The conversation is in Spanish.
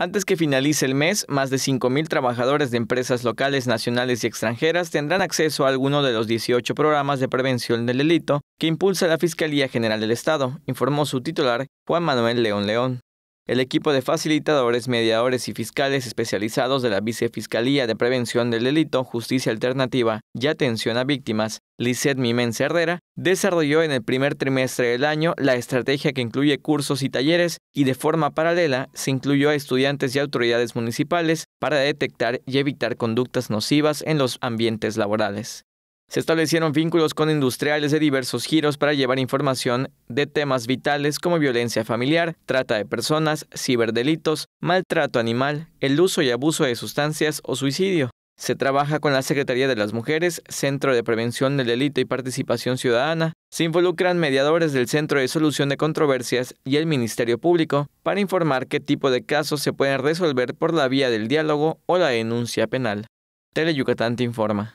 Antes que finalice el mes, más de 5.000 trabajadores de empresas locales, nacionales y extranjeras tendrán acceso a alguno de los 18 programas de prevención del delito que impulsa la Fiscalía General del Estado, informó su titular, Juan Manuel León León. El equipo de facilitadores, mediadores y fiscales especializados de la Vicefiscalía de Prevención del Delito, Justicia Alternativa y Atención a Víctimas, Lisset Mimense Herrera, desarrolló en el primer trimestre del año la estrategia que incluye cursos y talleres y de forma paralela se incluyó a estudiantes y autoridades municipales para detectar y evitar conductas nocivas en los ambientes laborales. Se establecieron vínculos con industriales de diversos giros para llevar información de temas vitales como violencia familiar, trata de personas, ciberdelitos, maltrato animal, el uso y abuso de sustancias o suicidio. Se trabaja con la Secretaría de las Mujeres, Centro de Prevención del Delito y Participación Ciudadana. Se involucran mediadores del Centro de Solución de Controversias y el Ministerio Público para informar qué tipo de casos se pueden resolver por la vía del diálogo o la denuncia penal. Tele te informa.